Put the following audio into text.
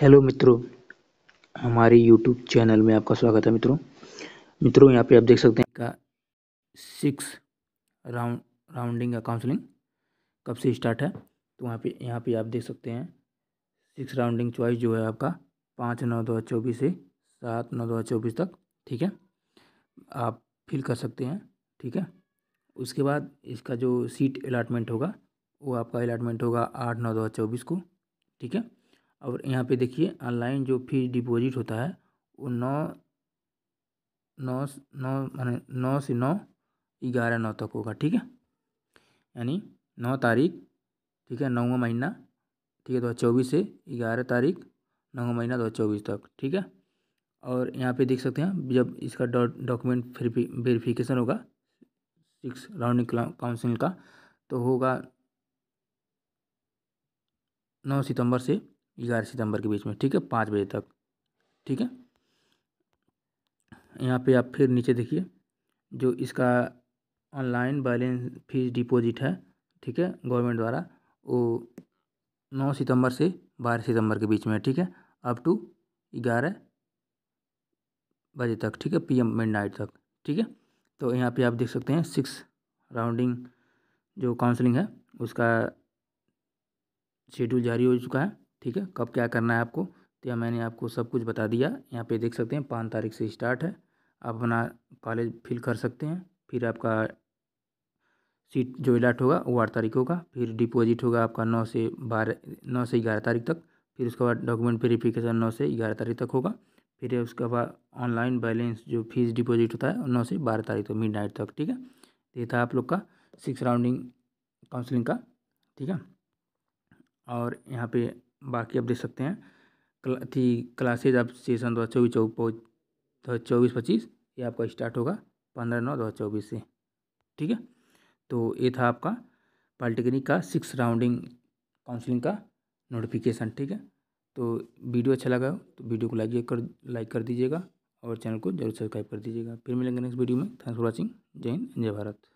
hello मित्रों हमारे YouTube channel में आपका स्वागत है मित्रों मित्रों यहाँ पे आप देख सकते हैं का सिक्स राउंड राउंडिंग का काउंसलिंग कब से स्टार्ट है तो वहाँ पे यहाँ पे आप देख सकते हैं सिक्स राउंडिंग चॉइस जो है आपका पाँच नौ दो हज़ार चौबीस से सात नौ दो हज़ार चौबीस तक ठीक है आप फिल कर सकते हैं ठीक है उसके बाद इसका जो सीट अलाटमेंट होगा वो आपका अलाटमेंट होगा आठ नौ दो हज़ार चौबीस को ठीक है और यहाँ पे देखिए ऑनलाइन जो फी डिपॉजिट होता है वो नौ नौ नौ मान नौ से नौ ग्यारह नौ तक होगा ठीक है यानी नौ तारीख ठीक है नौवा महीना ठीक है दो हज़ार चौबीस से ग्यारह तारीख नौवा महीना दो हज़ार चौबीस तक ठीक है और यहाँ पे देख सकते हैं जब इसका डॉक्यूमेंट वेरीफिकेशन होगा सिक्स राउंड काउंसिल का तो होगा नौ सितंबर से ग्यारह सितंबर के बीच में ठीक है पाँच बजे तक ठीक है यहाँ पे आप फिर नीचे देखिए जो इसका ऑनलाइन बैलेंस फीस डिपॉजिट है ठीक है गवर्नमेंट द्वारा वो नौ सितंबर से बारह सितंबर के बीच में ठीक है अप टू ग्यारह बजे तक ठीक है पीएम मिडनाइट तक ठीक है तो यहाँ पे आप देख सकते हैं सिक्स राउंडिंग जो काउंसलिंग है उसका शेड्यूल जारी हो चुका है ठीक है कब क्या करना है आपको तो यह मैंने आपको सब कुछ बता दिया यहाँ पे देख सकते हैं पाँच तारीख से स्टार्ट है आप अपना कॉलेज फिल कर सकते हैं फिर आपका सीट जो इलाट होगा वो आठ तारीख होगा फिर डिपॉजिट होगा आपका नौ से बारह नौ से ग्यारह तारीख तक फिर उसके बाद डॉक्यूमेंट वेरीफिकेशन नौ से ग्यारह तारीख तक होगा फिर उसके बाद ऑनलाइन बैलेंस जो फीस डिपॉजिट होता है नौ से बारह तारीख तक मिड तक ठीक है ये था आप लोग का सिक्स राउंडिंग काउंसलिंग का ठीक है और यहाँ पे बाकी आप देख सकते हैं थी क्लासेज आप सेशन दो हज़ार चौबीस दो हज़ार चौबीस पच्चीस ये आपका स्टार्ट होगा पंद्रह नौ दो हज़ार चौबीस से ठीक है तो ये था आपका पॉलिटेक्निक का सिक्स राउंडिंग काउंसलिंग का नोटिफिकेशन ठीक है तो वीडियो अच्छा लगा हो तो वीडियो को लाइक कर लाइक कर दीजिएगा और चैनल को जरूर सब्सक्राइब कर दीजिएगा फिर मिलेंगे नेक्स्ट वीडियो में थैंक्स फॉर वॉचिंग जय हिंद जय भारत